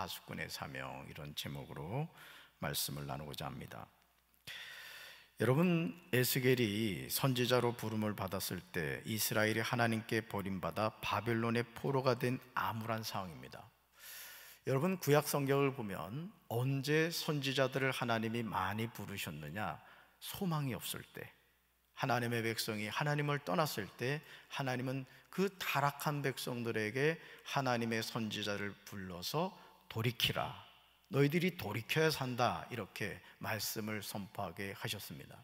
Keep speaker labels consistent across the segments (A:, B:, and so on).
A: 하수꾼의 사명 이런 제목으로 말씀을 나누고자 합니다. 여러분 에스겔이 선지자로 부름을 받았을 때 이스라엘이 하나님께 버림받아 바벨론의 포로가 된 암울한 상황입니다. 여러분 구약 성경을 보면 언제 선지자들을 하나님이 많이 부르셨느냐 소망이 없을 때 하나님의 백성이 하나님을 떠났을 때 하나님은 그 타락한 백성들에게 하나님의 선지자를 불러서 돌이키라. 너희들이 돌이켜야 산다. 이렇게 말씀을 선포하게 하셨습니다.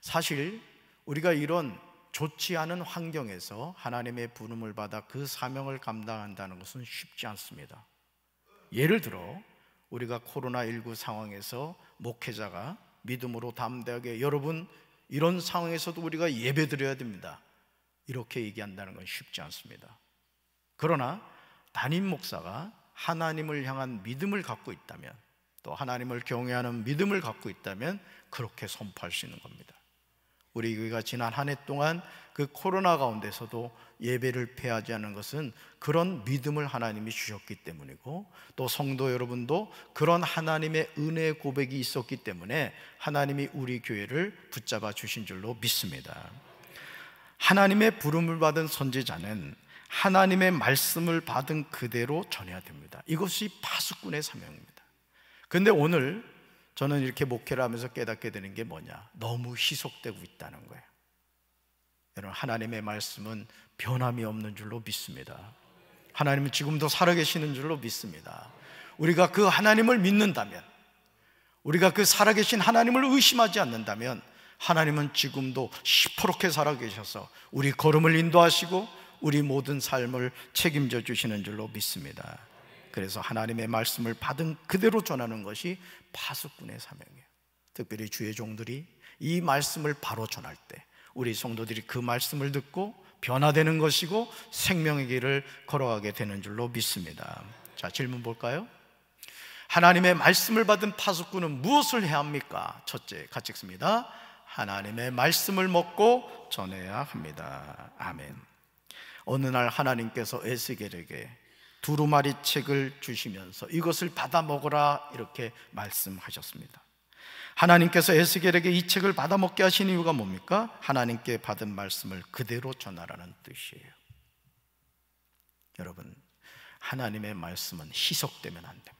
A: 사실 우리가 이런 좋지 않은 환경에서 하나님의 부름을 받아 그 사명을 감당한다는 것은 쉽지 않습니다. 예를 들어 우리가 코로나19 상황에서 목회자가 믿음으로 담대하게 여러분 이런 상황에서도 우리가 예배 드려야 됩니다. 이렇게 얘기한다는 건 쉽지 않습니다. 그러나 담임 목사가 하나님을 향한 믿음을 갖고 있다면 또 하나님을 경외하는 믿음을 갖고 있다면 그렇게 선포할 수 있는 겁니다. 우리 교회가 지난 한 해 동안 그 코로나 가운데서도 예배를 폐하지 않은 것은 그런 믿음을 하나님이 주셨기 때문이고 또 성도 여러분도 그런 하나님의 은혜 고백이 있었기 때문에 하나님이 우리 교회를 붙잡아 주신 줄로 믿습니다. 하나님의 부름을 받은 선지자는 하나님의 말씀을 받은 그대로 전해야 됩니다. 이것이 파수꾼의 사명입니다. 근데 오늘 저는 이렇게 목회를 하면서 깨닫게 되는 게 뭐냐? 너무 희석되고 있다는 거예요. 여러분, 하나님의 말씀은 변함이 없는 줄로 믿습니다. 하나님은 지금도 살아계시는 줄로 믿습니다. 우리가 그 하나님을 믿는다면, 우리가 그 살아계신 하나님을 의심하지 않는다면, 하나님은 지금도 시퍼렇게 살아계셔서 우리 걸음을 인도하시고 우리 모든 삶을 책임져 주시는 줄로 믿습니다. 그래서 하나님의 말씀을 받은 그대로 전하는 것이 파수꾼의 사명이에요. 특별히 주의 종들이 이 말씀을 바로 전할 때 우리 성도들이 그 말씀을 듣고 변화되는 것이고 생명의 길을 걸어가게 되는 줄로 믿습니다. 자, 질문 볼까요? 하나님의 말씀을 받은 파수꾼은 무엇을 해야 합니까? 첫째, 같이 읽습니다. 하나님의 말씀을 먹고 전해야 합니다. 아멘. 어느 날 하나님께서 에스겔에게 두루마리 책을 주시면서 이것을 받아 먹어라 이렇게 말씀하셨습니다. 하나님께서 에스겔에게 이 책을 받아 먹게 하신 이유가 뭡니까? 하나님께 받은 말씀을 그대로 전하라는 뜻이에요. 여러분, 하나님의 말씀은 희석되면 안 됩니다.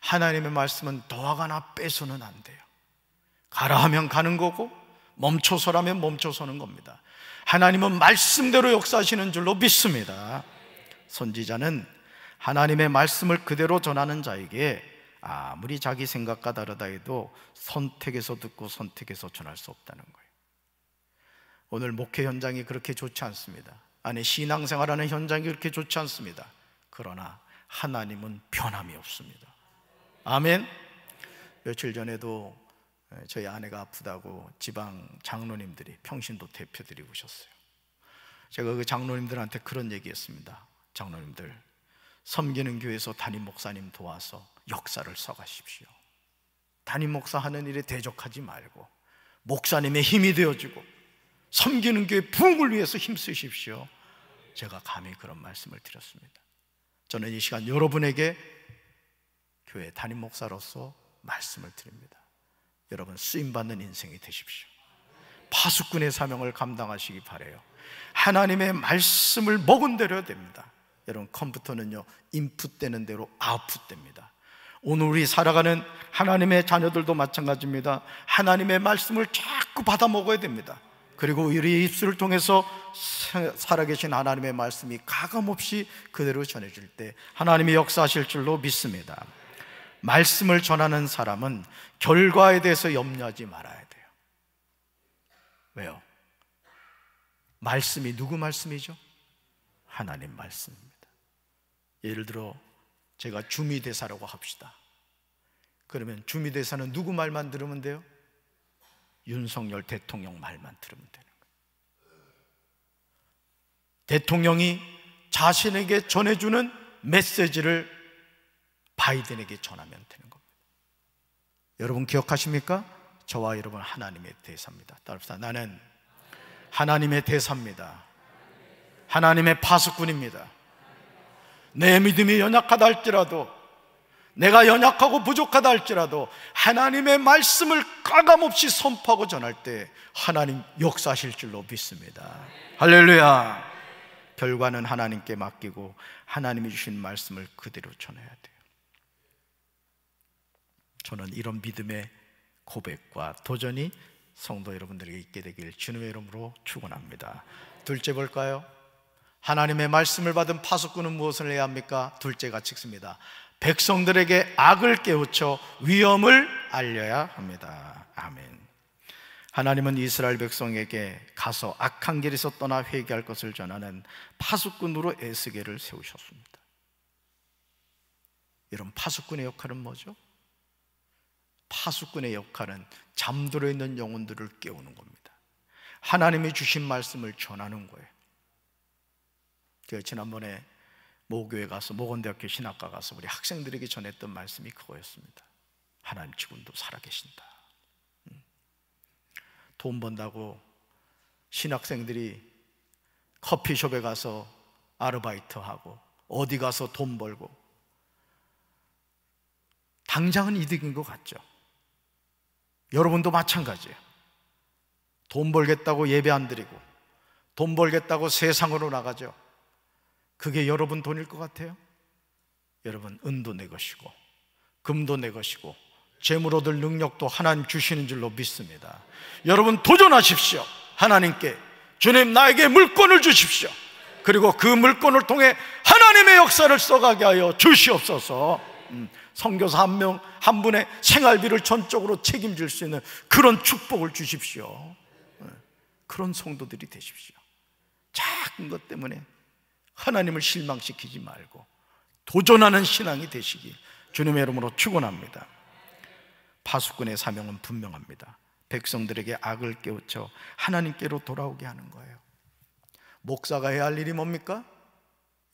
A: 하나님의 말씀은 더하거나 빼서는 안 돼요. 가라 하면 가는 거고 멈춰서라면 멈춰서는 겁니다. 하나님은 말씀대로 역사하시는 줄로 믿습니다. 선지자는 하나님의 말씀을 그대로 전하는 자에게 아무리 자기 생각과 다르다 해도 선택해서 듣고 선택해서 전할 수 없다는 거예요. 오늘 목회 현장이 그렇게 좋지 않습니다. 안에 신앙생활하는 현장이 그렇게 좋지 않습니다. 그러나 하나님은 변함이 없습니다. 아멘. 며칠 전에도 저희 아내가 아프다고 지방 장로님들이 평신도 대표들이 오셨어요. 제가 그 장로님들한테 그런 얘기했습니다. 장로님들 섬기는 교회에서 담임 목사님 도와서 역사를 써가십시오. 담임 목사 하는 일에 대적하지 말고 목사님의 힘이 되어주고 섬기는 교회 부흥을 위해서 힘쓰십시오. 제가 감히 그런 말씀을 드렸습니다. 저는 이 시간 여러분에게 교회 담임 목사로서 말씀을 드립니다. 여러분 쓰임받는 인생이 되십시오. 파수꾼의 사명을 감당하시기 바래요. 하나님의 말씀을 먹은 대로 됩니다. 여러분 컴퓨터는요 인풋되는 대로 아웃풋됩니다. 오늘 우리 살아가는 하나님의 자녀들도 마찬가지입니다. 하나님의 말씀을 자꾸 받아 먹어야 됩니다. 그리고 우리 입술을 통해서 살아계신 하나님의 말씀이 가감없이 그대로 전해질 때 하나님이 역사하실 줄로 믿습니다. 말씀을 전하는 사람은 결과에 대해서 염려하지 말아야 돼요. 왜요? 말씀이 누구 말씀이죠? 하나님 말씀입니다. 예를 들어 제가 주미대사라고 합시다. 그러면 주미대사는 누구 말만 들으면 돼요? 윤석열 대통령 말만 들으면 되는 거예요. 대통령이 자신에게 전해주는 메시지를 바이든에게 전하면 되는 겁니다. 여러분 기억하십니까? 저와 여러분 하나님의 대사입니다. 따릅시 나는 하나님의 대사입니다. 하나님의 파수꾼입니다. 내 믿음이 연약하다 할지라도 내가 연약하고 부족하다 할지라도 하나님의 말씀을 까감없이 선포하고 전할 때 하나님 역사하실 줄로 믿습니다. 할렐루야. 결과는 하나님께 맡기고 하나님이 주신 말씀을 그대로 전해야 돼. 저는 이런 믿음의 고백과 도전이 성도 여러분들에게 있게 되길 주님의 이름으로 축원합니다. 둘째 볼까요? 하나님의 말씀을 받은 파수꾼은 무엇을 해야 합니까? 둘째가 찍습니다. 백성들에게 악을 깨우쳐 위험을 알려야 합니다. 아멘. 하나님은 이스라엘 백성에게 가서 악한 길에서 떠나 회개할 것을 전하는 파수꾼으로 에스겔을 세우셨습니다. 이런 파수꾼의 역할은 뭐죠? 파수꾼의 역할은 잠들어 있는 영혼들을 깨우는 겁니다. 하나님이 주신 말씀을 전하는 거예요. 제가 그 지난번에 모교에 가서 모건대학교 신학과 가서 우리 학생들에게 전했던 말씀이 그거였습니다. 하나님 지금도 살아계신다. 음. 돈 번다고 신학생들이 커피숍에 가서 아르바이트 하고 어디 가서 돈 벌고 당장은 이득인 것 같죠. 여러분도 마찬가지예요. 돈 벌겠다고 예배 안 드리고, 돈 벌겠다고 세상으로 나가죠. 그게 여러분 돈일 것 같아요? 여러분, 은도 내 것이고, 금도 내 것이고, 재물 얻을 능력도 하나님 주시는 줄로 믿습니다. 여러분, 도전하십시오. 하나님께. 주님, 나에게 물건을 주십시오. 그리고 그 물건을 통해 하나님의 역사를 써가게 하여 주시옵소서. 음. 성교사한 명, 한 분의 생활비를 전적으로 책임질 수 있는 그런 축복을 주십시오. 예, 그런 성도들이 되십시오. 작은 것 때문에 하나님을 실망시키지 말고 도전하는 신앙이 되시기 주님의 이름으로 축원합니다. 파수꾼의 사명은 분명합니다. 백성들에게 악을 깨우쳐 하나님께로 돌아오게 하는 거예요. 목사가 해야 할 일이 뭡니까?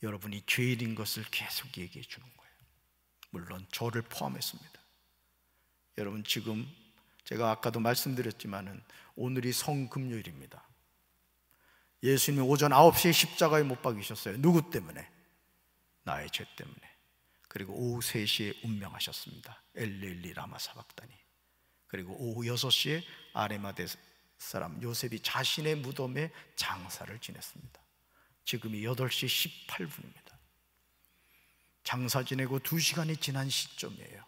A: 여러분이 죄인인 것을 계속 얘기해 주는 거예요. 물론 저를 포함했습니다. 여러분 지금 제가 아까도 말씀드렸지만은 오늘이 성금요일입니다. 예수님이 오전 9시에 십자가에 못 박이셨어요. 누구 때문에? 나의 죄 때문에. 그리고 오후 3시에 운명하셨습니다. 엘리리 라마 사박다니. 그리고 오후 6시에 아레마데 사람 요셉이 자신의 무덤에 장사를 지냈습니다. 지금이 8시 18분입니다. 장사 지내고 두 시간이 지난 시점이에요.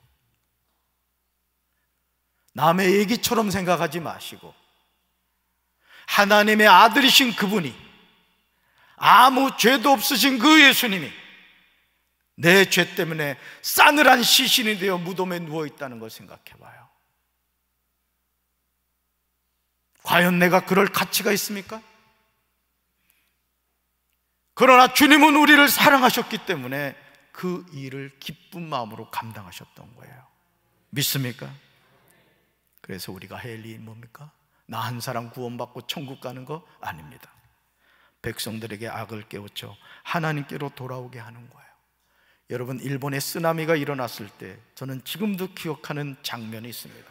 A: 남의 얘기처럼 생각하지 마시고 하나님의 아들이신 그분이 아무 죄도 없으신 그 예수님이 내 죄 때문에 싸늘한 시신이 되어 무덤에 누워 있다는 걸 생각해 봐요. 과연 내가 그럴 가치가 있습니까? 그러나 주님은 우리를 사랑하셨기 때문에 그 일을 기쁜 마음으로 감당하셨던 거예요. 믿습니까? 그래서 우리가 헬리 뭡니까? 나 한 사람 구원받고 천국 가는 거 아닙니다. 백성들에게 악을 깨우쳐 하나님께로 돌아오게 하는 거예요. 여러분, 일본에 쓰나미가 일어났을 때 저는 지금도 기억하는 장면이 있습니다.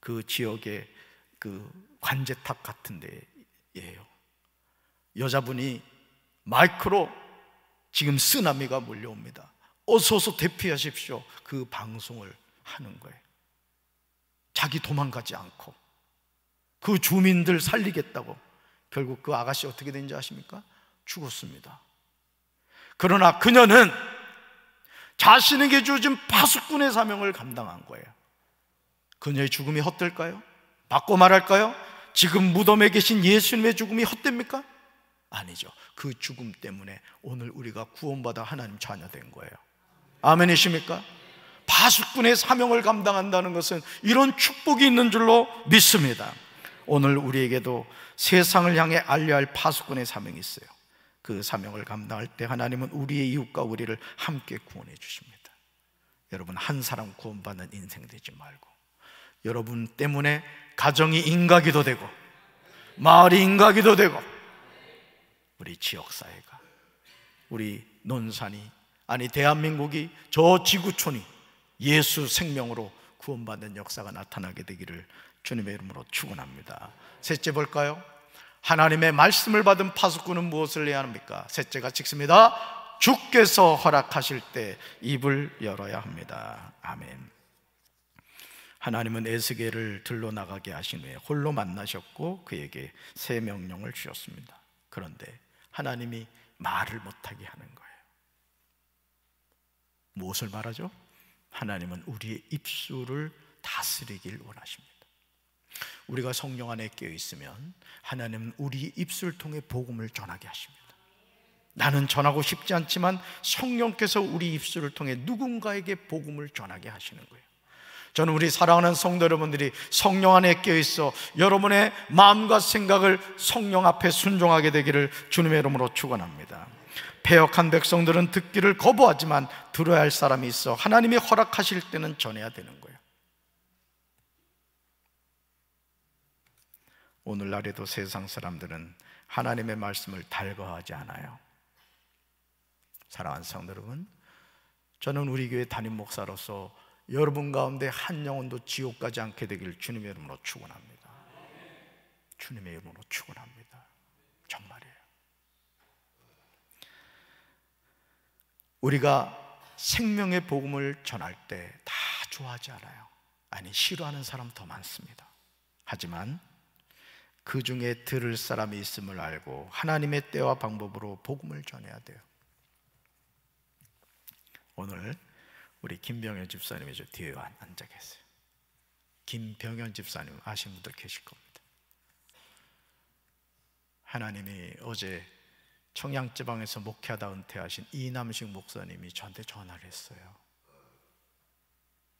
A: 그 지역의 그 관제탑 같은 데예요. 여자분이 마이크로 지금 쓰나미가 몰려옵니다. 어서서 대피하십시오. 그 방송을 하는 거예요. 자기 도망가지 않고 그 주민들 살리겠다고 결국 그 아가씨 어떻게 된지 아십니까? 죽었습니다. 그러나 그녀는 자신에게 주어진 파수꾼의 사명을 감당한 거예요. 그녀의 죽음이 헛될까요? 바꿔 말할까요? 지금 무덤에 계신 예수님의 죽음이 헛됩니까? 아니죠. 그 죽음 때문에 오늘 우리가 구원받아 하나님 자녀된 거예요. 아멘이십니까? 파수꾼의 사명을 감당한다는 것은 이런 축복이 있는 줄로 믿습니다. 오늘 우리에게도 세상을 향해 알려야 할 파수꾼의 사명이 있어요. 그 사명을 감당할 때 하나님은 우리의 이웃과 우리를 함께 구원해 주십니다. 여러분 한 사람 구원받는 인생 되지 말고 여러분 때문에 가정이 인가기도 되고 마을이 인가기도 되고 우리 지역사회가, 우리 논산이, 아니 대한민국이 저 지구촌이 예수 생명으로 구원받는 역사가 나타나게 되기를 주님의 이름으로 축원합니다. 셋째 볼까요? 하나님의 말씀을 받은 파수꾼은 무엇을 해야 합니까? 셋째가 찍습니다. 주께서 허락하실 때 입을 열어야 합니다. 아멘. 하나님은 에스겔을 들러 나가게 하신 후에 홀로 만나셨고 그에게 새 명령을 주셨습니다. 그런데 하나님이 말을 못하게 하는 거예요. 무엇을 말하죠? 하나님은 우리의 입술을 다스리길 원하십니다. 우리가 성령 안에 깨어 있으면 하나님은 우리 입술 통해 복음을 전하게 하십니다. 나는 전하고 싶지 않지만 성령께서 우리 입술을 통해 누군가에게 복음을 전하게 하시는 거예요. 저는 우리 사랑하는 성도 여러분들이 성령 안에 깨어있어 여러분의 마음과 생각을 성령 앞에 순종하게 되기를 주님의 이름으로 축원합니다 폐역한 백성들은 듣기를 거부하지만 들어야 할 사람이 있어 하나님이 허락하실 때는 전해야 되는 거예요 오늘날에도 세상 사람들은 하나님의 말씀을 달거하지 않아요 사랑하는 성도 여러분 저는 우리 교회 담임 목사로서 여러분 가운데 한 영혼도 지옥 가지 않게 되길 주님의 이름으로 축원합니다. 주님의 이름으로 축원합니다. 정말이에요. 우리가 생명의 복음을 전할 때 다 좋아하지 않아요. 아니 싫어하는 사람 더 많습니다. 하지만 그 중에 들을 사람이 있음을 알고 하나님의 때와 방법으로 복음을 전해야 돼요. 오늘 우리 김병현 집사님이 저 뒤에 앉아 계세요. 김병현 집사님 아시는 분들 계실 겁니다. 하나님이 어제 청양지방에서 목회하다 은퇴하신 이남식 목사님이 저한테 전화를 했어요.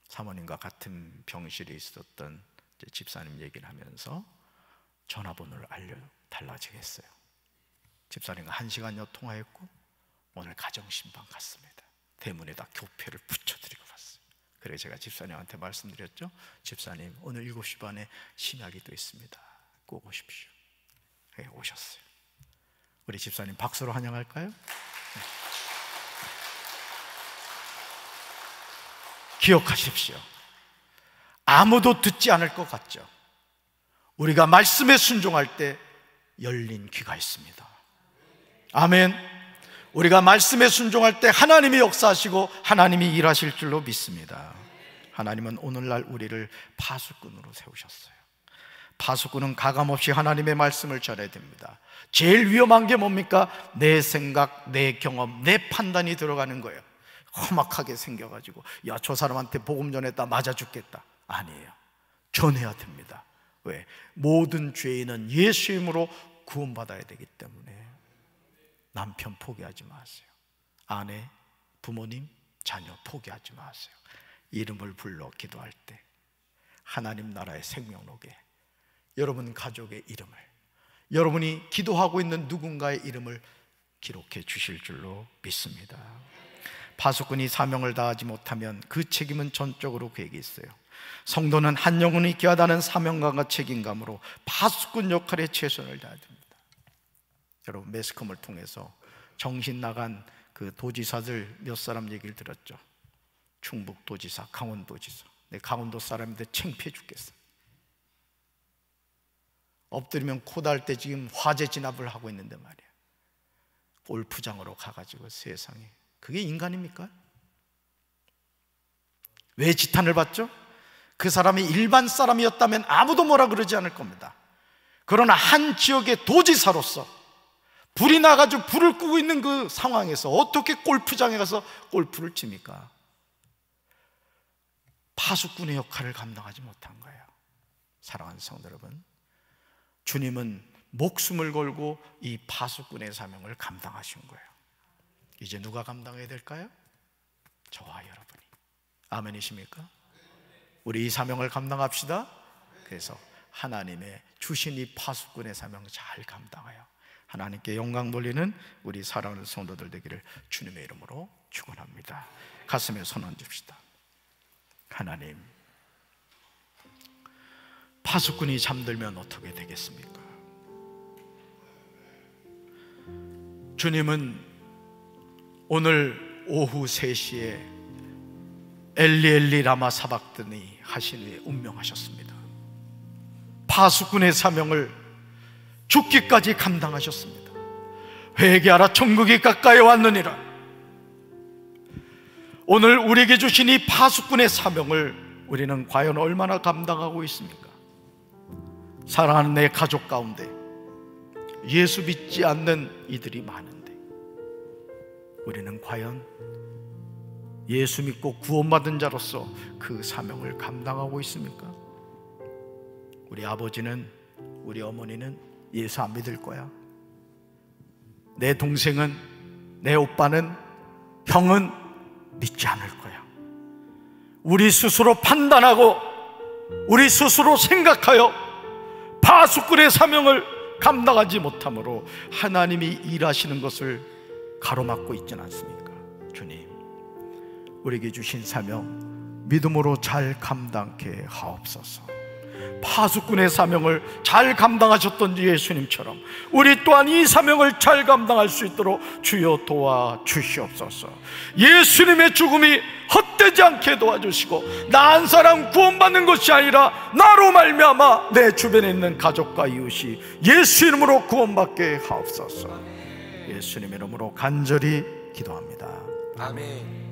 A: 사모님과 같은 병실에 있었던 집사님 얘기를 하면서 전화번호를 알려달라지겠어요. 집사님과 한 시간여 통화했고 오늘 가정신방 갔습니다. 대문에다 교패를 붙여드리고 갔어요. 그래 제가 집사님한테 말씀드렸죠. 집사님 오늘 7시 반에 신학이 또 있습니다. 꼭 오십시오. 네, 오셨어요. 우리 집사님 박수로 환영할까요? 네. 기억하십시오. 아무도 듣지 않을 것 같죠. 우리가 말씀에 순종할 때 열린 귀가 있습니다. 아멘. 우리가 말씀에 순종할 때 하나님이 역사하시고 하나님이 일하실 줄로 믿습니다. 하나님은 오늘날 우리를 파수꾼으로 세우셨어요. 파수꾼은 가감없이 하나님의 말씀을 전해야 됩니다. 제일 위험한 게 뭡니까? 내 생각, 내 경험, 내 판단이 들어가는 거예요. 험악하게 생겨가지고, 야, 저 사람한테 복음 전했다 맞아 죽겠다. 아니에요. 전해야 됩니다. 왜? 모든 죄인은 예수님으로 구원받아야 되기 때문에. 남편 포기하지 마세요. 아내, 부모님, 자녀 포기하지 마세요. 이름을 불러 기도할 때 하나님 나라의 생명록에 여러분 가족의 이름을 여러분이 기도하고 있는 누군가의 이름을 기록해 주실 줄로 믿습니다. 파수꾼이 사명을 다하지 못하면 그 책임은 전적으로 그에게 있어요. 성도는 한 영혼이 기하다는 사명감과 책임감으로 파수꾼 역할에 최선을 다합니다. 여러분 매스컴을 통해서 정신 나간 그 도지사들 몇 사람 얘기를 들었죠. 충북 도지사, 강원도 지사. 내 강원도 사람인데 창피해 죽겠어. 엎드리면 코달 때 지금 화재 진압을 하고 있는데 말이야. 골프장으로 가가지고 세상에. 그게 인간입니까? 왜 지탄을 받죠? 그 사람이 일반 사람이었다면 아무도 뭐라 그러지 않을 겁니다. 그러나 한 지역의 도지사로서 불이 나가지고 불을 끄고 있는 그 상황에서 어떻게 골프장에 가서 골프를 칩니까? 파수꾼의 역할을 감당하지 못한 거예요. 사랑하는 성도 여러분, 주님은 목숨을 걸고 이 파수꾼의 사명을 감당하신 거예요. 이제 누가 감당해야 될까요? 저와 여러분이. 아멘이십니까? 우리 이 사명을 감당합시다. 그래서 하나님의 주신 이 파수꾼의 사명 잘 감당하여 하나님께 영광 돌리는 우리 사랑하는 성도들 되기를 주님의 이름으로 축원합니다. 가슴에 손 얹읍시다. 하나님, 파수꾼이 잠들면 어떻게 되겠습니까? 주님은 오늘 오후 3시에 엘리엘리 라마 사박드니 하시니 운명하셨습니다. 파수꾼의 사명을 죽기까지 감당하셨습니다. 회개하라 천국이 가까이 왔느니라. 오늘 우리에게 주신 이 파수꾼의 사명을 우리는 과연 얼마나 감당하고 있습니까? 사랑하는 내 가족 가운데 예수 믿지 않는 이들이 많은데 우리는 과연 예수 믿고 구원받은 자로서 그 사명을 감당하고 있습니까? 우리 아버지는 우리 어머니는 예수 안 믿을 거야. 내 동생은, 내 오빠는, 형은 믿지 않을 거야. 우리 스스로 판단하고, 우리 스스로 생각하여 파수꾼의 사명을 감당하지 못함으로 하나님이 일하시는 것을 가로막고 있지 않습니까? 주님, 우리에게 주신 사명 믿음으로 잘 감당케 하옵소서. 파수꾼의 사명을 잘 감당하셨던 예수님처럼 우리 또한 이 사명을 잘 감당할 수 있도록 주여 도와 주시옵소서. 예수님의 죽음이 헛되지 않게 도와주시고 나 한 사람 구원받는 것이 아니라 나로 말미암아 내 주변에 있는 가족과 이웃이 예수 이름으로 구원받게 하옵소서. 예수님 이름으로 간절히 기도합니다. 아멘.